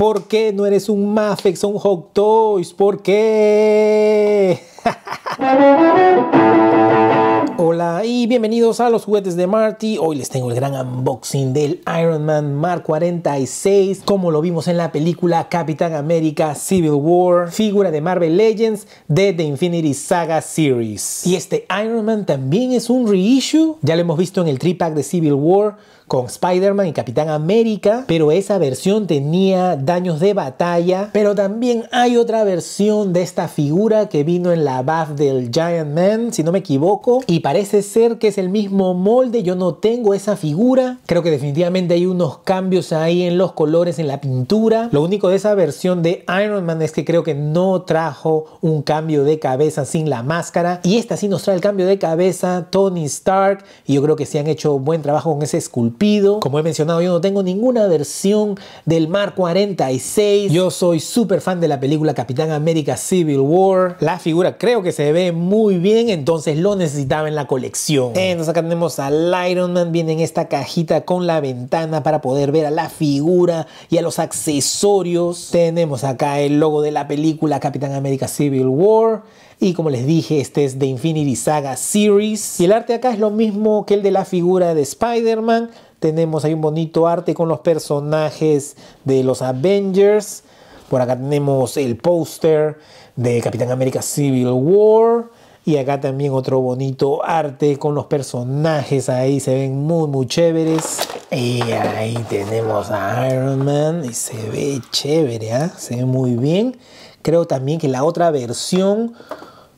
¿Por qué no eres un Mafex o un Hot Toys? ¿Por qué? Hola y bienvenidos a los juguetes de Marty. Hoy les tengo el gran unboxing del Iron Man Mark 46, como lo vimos en la película Capitán América Civil War, figura de Marvel Legends de The Infinity Saga Series. Y este Iron Man también es un reissue, ya lo hemos visto en el tripack de Civil War, con Spider-Man y Capitán América, pero esa versión tenía daños de batalla. Pero también hay otra versión de esta figura que vino en la BAF del Giant Man, si no me equivoco, y parece ser que es el mismo molde. Yo no tengo esa figura. Creo que definitivamente hay unos cambios ahí en los colores, en la pintura. Lo único de esa versión de Iron Man es que creo que no trajo un cambio de cabeza sin la máscara. Y esta sí nos trae el cambio de cabeza, Tony Stark. Y yo creo que se han hecho buen trabajo con ese escultura como he mencionado, yo no tengo ninguna versión del Mar 46. Yo soy súper fan de la película Capitán América Civil War. La figura creo que se ve muy bien, entonces lo necesitaba en la colección. Eh, entonces acá tenemos al Iron Man, viene en esta cajita con la ventana para poder ver a la figura y a los accesorios. Tenemos acá el logo de la película Capitán América Civil War. Y como les dije, este es de Infinity Saga Series. Y el arte acá es lo mismo que el de la figura de Spider-Man tenemos ahí un bonito arte con los personajes de los Avengers. Por acá tenemos el póster de Capitán América Civil War. Y acá también otro bonito arte con los personajes ahí. Se ven muy, muy chéveres. Y ahí tenemos a Iron Man. Y se ve chévere, ¿ah? se ve muy bien. Creo también que la otra versión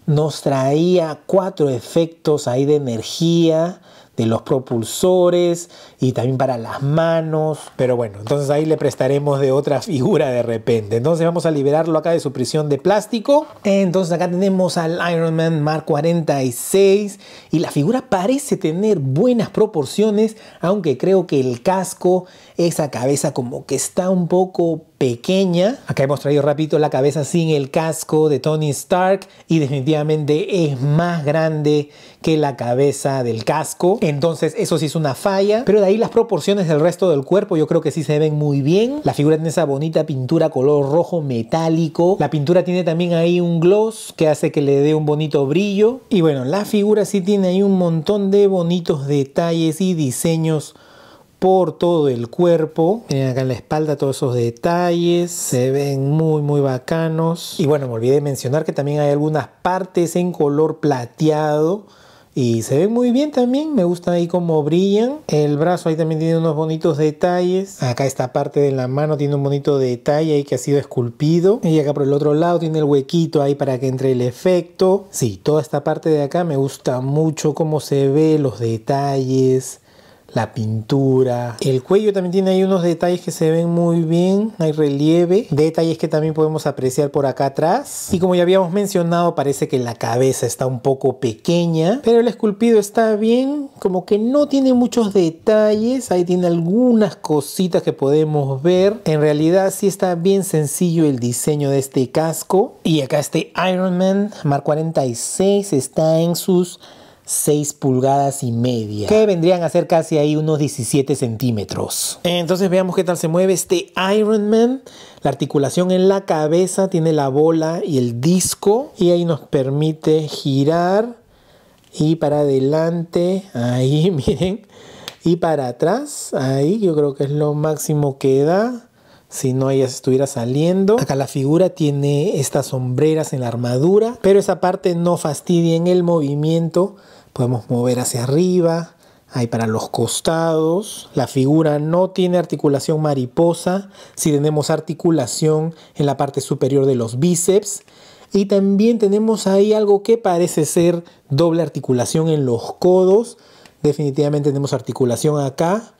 nos traía cuatro efectos ahí de energía de los propulsores y también para las manos. Pero bueno, entonces ahí le prestaremos de otra figura de repente. Entonces vamos a liberarlo acá de su prisión de plástico. Entonces acá tenemos al Iron Man Mark 46 y la figura parece tener buenas proporciones, aunque creo que el casco, esa cabeza como que está un poco pequeña. Acá hemos traído rapidito la cabeza sin el casco de Tony Stark y definitivamente es más grande que la cabeza del casco. Entonces eso sí es una falla, pero de ahí las proporciones del resto del cuerpo yo creo que sí se ven muy bien. La figura tiene esa bonita pintura color rojo metálico. La pintura tiene también ahí un gloss que hace que le dé un bonito brillo. Y bueno, la figura sí tiene ahí un montón de bonitos detalles y diseños por todo el cuerpo. Miren acá en la espalda todos esos detalles, se ven muy muy bacanos. Y bueno, me olvidé de mencionar que también hay algunas partes en color plateado. Y se ven muy bien también, me gusta ahí cómo brillan. El brazo ahí también tiene unos bonitos detalles. Acá esta parte de la mano tiene un bonito detalle ahí que ha sido esculpido. Y acá por el otro lado tiene el huequito ahí para que entre el efecto. Sí, toda esta parte de acá me gusta mucho cómo se ve, los detalles la pintura. El cuello también tiene ahí unos detalles que se ven muy bien, hay relieve, detalles que también podemos apreciar por acá atrás. Y como ya habíamos mencionado, parece que la cabeza está un poco pequeña, pero el esculpido está bien, como que no tiene muchos detalles, ahí tiene algunas cositas que podemos ver. En realidad sí está bien sencillo el diseño de este casco. Y acá este Iron Man Mark 46 está en sus 6 pulgadas y media, que vendrían a ser casi ahí unos 17 centímetros. Entonces veamos qué tal se mueve este Iron Man. La articulación en la cabeza tiene la bola y el disco y ahí nos permite girar y para adelante, ahí miren, y para atrás, ahí yo creo que es lo máximo que da si no ella estuviera saliendo. Acá la figura tiene estas sombreras en la armadura, pero esa parte no fastidia en el movimiento. Podemos mover hacia arriba, hay para los costados. La figura no tiene articulación mariposa, si tenemos articulación en la parte superior de los bíceps. Y también tenemos ahí algo que parece ser doble articulación en los codos. Definitivamente tenemos articulación acá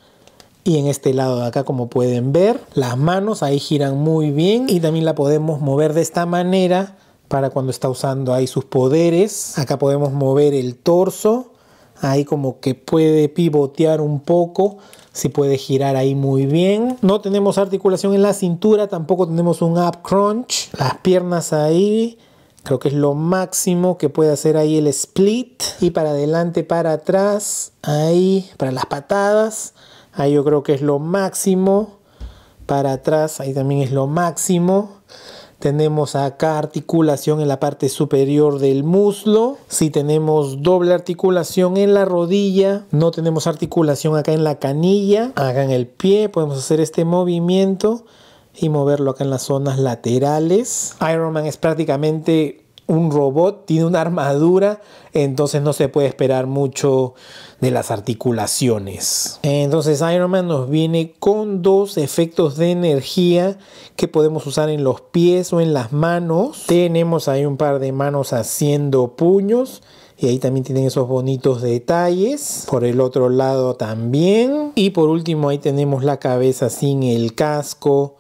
y en este lado de acá como pueden ver las manos ahí giran muy bien y también la podemos mover de esta manera para cuando está usando ahí sus poderes acá podemos mover el torso ahí como que puede pivotear un poco si puede girar ahí muy bien no tenemos articulación en la cintura tampoco tenemos un up crunch las piernas ahí creo que es lo máximo que puede hacer ahí el split y para adelante para atrás ahí para las patadas Ahí yo creo que es lo máximo. Para atrás, ahí también es lo máximo. Tenemos acá articulación en la parte superior del muslo. Si tenemos doble articulación en la rodilla. No tenemos articulación acá en la canilla. Acá en el pie podemos hacer este movimiento y moverlo acá en las zonas laterales. Iron Man es prácticamente un robot tiene una armadura, entonces no se puede esperar mucho de las articulaciones. Entonces Iron Man nos viene con dos efectos de energía que podemos usar en los pies o en las manos. Tenemos ahí un par de manos haciendo puños. Y ahí también tienen esos bonitos detalles. Por el otro lado también. Y por último ahí tenemos la cabeza sin el casco.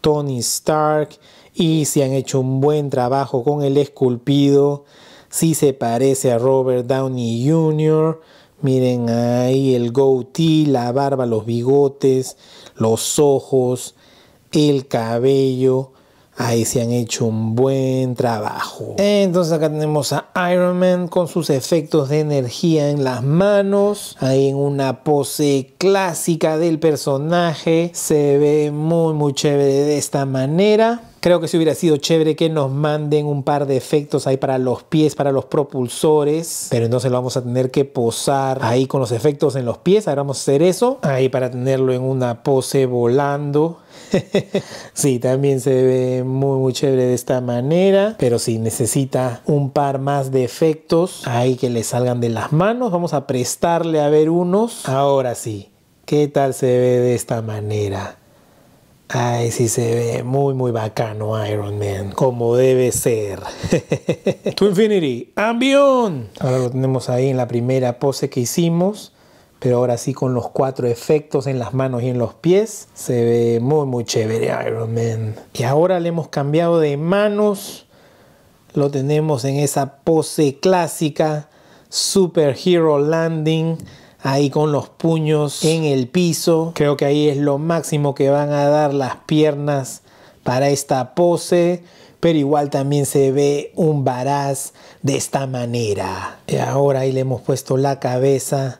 Tony Stark y si han hecho un buen trabajo con el esculpido, si se parece a Robert Downey Jr., miren ahí el goatee, la barba, los bigotes, los ojos, el cabello, Ahí se han hecho un buen trabajo. Entonces acá tenemos a Iron Man con sus efectos de energía en las manos. Ahí en una pose clásica del personaje. Se ve muy muy chévere de esta manera. Creo que si hubiera sido chévere que nos manden un par de efectos ahí para los pies, para los propulsores. Pero entonces lo vamos a tener que posar ahí con los efectos en los pies. Ahora vamos a hacer eso. Ahí para tenerlo en una pose volando. sí, también se ve muy, muy chévere de esta manera. Pero si necesita un par más de efectos ahí que le salgan de las manos, vamos a prestarle a ver unos. Ahora sí, ¿qué tal se ve de esta manera? Ay, sí se ve muy, muy bacano Iron Man, como debe ser. to Infinity, Ambion. Ahora lo tenemos ahí en la primera pose que hicimos. Pero ahora sí con los cuatro efectos en las manos y en los pies, se ve muy muy chévere Iron Man. Y ahora le hemos cambiado de manos, lo tenemos en esa pose clásica, Superhero Landing, ahí con los puños en el piso. Creo que ahí es lo máximo que van a dar las piernas para esta pose pero igual también se ve un varaz de esta manera. Y ahora ahí le hemos puesto la cabeza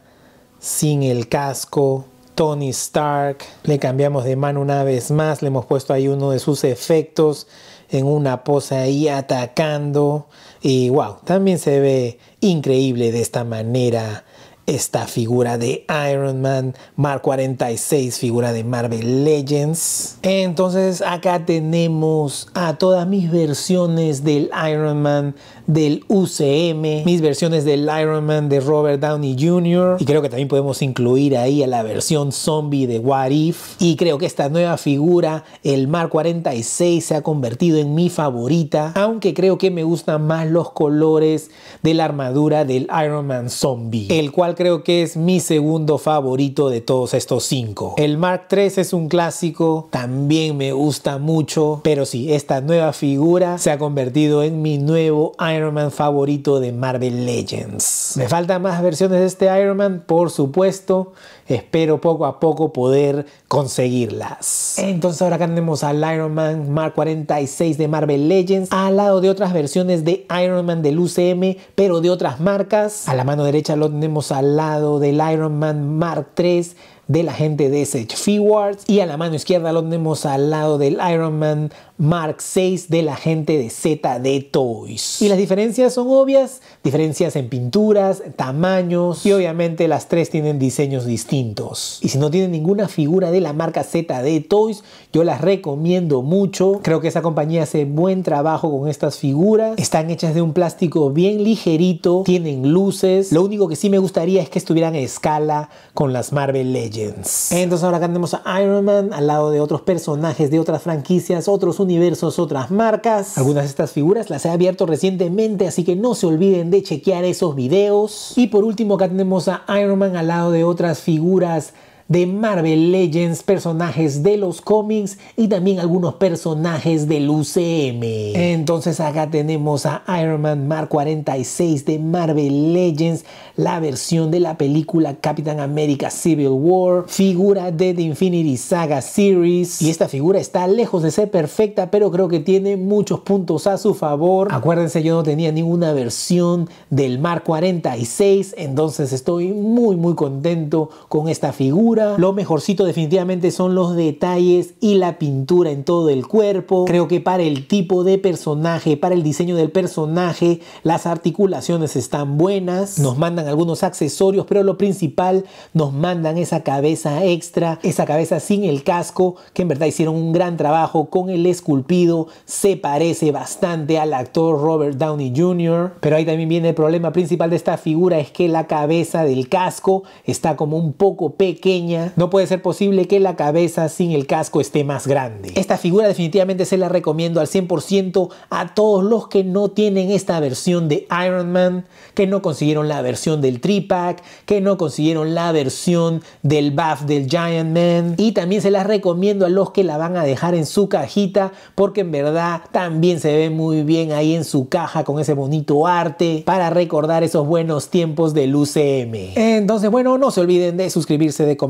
sin el casco, Tony Stark. Le cambiamos de mano una vez más, le hemos puesto ahí uno de sus efectos en una pose ahí atacando. Y wow, también se ve increíble de esta manera esta figura de Iron Man, Mark 46, figura de Marvel Legends. Entonces acá tenemos a todas mis versiones del Iron Man del UCM, mis versiones del Iron Man de Robert Downey Jr. Y creo que también podemos incluir ahí a la versión zombie de What If. Y creo que esta nueva figura, el Mar 46, se ha convertido en mi favorita, aunque creo que me gustan más los colores de la armadura del Iron Man zombie, el cual creo que es mi segundo favorito de todos estos cinco. El Mark III es un clásico, también me gusta mucho, pero sí, esta nueva figura se ha convertido en mi nuevo Iron Man favorito de Marvel Legends. Me faltan más versiones de este Iron Man, por supuesto, espero poco a poco poder conseguirlas. Entonces ahora acá tenemos al Iron Man Mark 46 de Marvel Legends, al lado de otras versiones de Iron Man del UCM, pero de otras marcas. A la mano derecha lo tenemos al lado del Iron Man Mark 3 de la gente de Sage y a la mano izquierda lo tenemos al lado del Iron Man Mark VI de la gente de ZD Toys. Y las diferencias son obvias, diferencias en pinturas, tamaños y obviamente las tres tienen diseños distintos. Y si no tienen ninguna figura de la marca ZD Toys, yo las recomiendo mucho. Creo que esa compañía hace buen trabajo con estas figuras. Están hechas de un plástico bien ligerito, tienen luces. Lo único que sí me gustaría es que estuvieran a escala con las Marvel Legends. Entonces ahora acá tenemos a Iron Man al lado de otros personajes de otras franquicias, otros diversas otras marcas. Algunas de estas figuras las he abierto recientemente, así que no se olviden de chequear esos videos. Y por último acá tenemos a Iron Man al lado de otras figuras de Marvel Legends, personajes de los cómics y también algunos personajes del UCM. Entonces acá tenemos a Iron Man Mark 46 de Marvel Legends, la versión de la película Capitán America Civil War, figura de The Infinity Saga Series. Y esta figura está lejos de ser perfecta, pero creo que tiene muchos puntos a su favor. Acuérdense, yo no tenía ninguna versión del Mark 46, entonces estoy muy muy contento con esta figura lo mejorcito definitivamente son los detalles y la pintura en todo el cuerpo. Creo que para el tipo de personaje, para el diseño del personaje, las articulaciones están buenas. Nos mandan algunos accesorios, pero lo principal, nos mandan esa cabeza extra, esa cabeza sin el casco, que en verdad hicieron un gran trabajo con el esculpido. Se parece bastante al actor Robert Downey Jr. Pero ahí también viene el problema principal de esta figura, es que la cabeza del casco está como un poco pequeña no puede ser posible que la cabeza sin el casco esté más grande. Esta figura definitivamente se la recomiendo al 100% a todos los que no tienen esta versión de Iron Man, que no consiguieron la versión del Tri-Pack. que no consiguieron la versión del Buff del Giant Man. Y también se la recomiendo a los que la van a dejar en su cajita, porque en verdad también se ve muy bien ahí en su caja con ese bonito arte para recordar esos buenos tiempos del UCM. Entonces, bueno, no se olviden de suscribirse, de comentar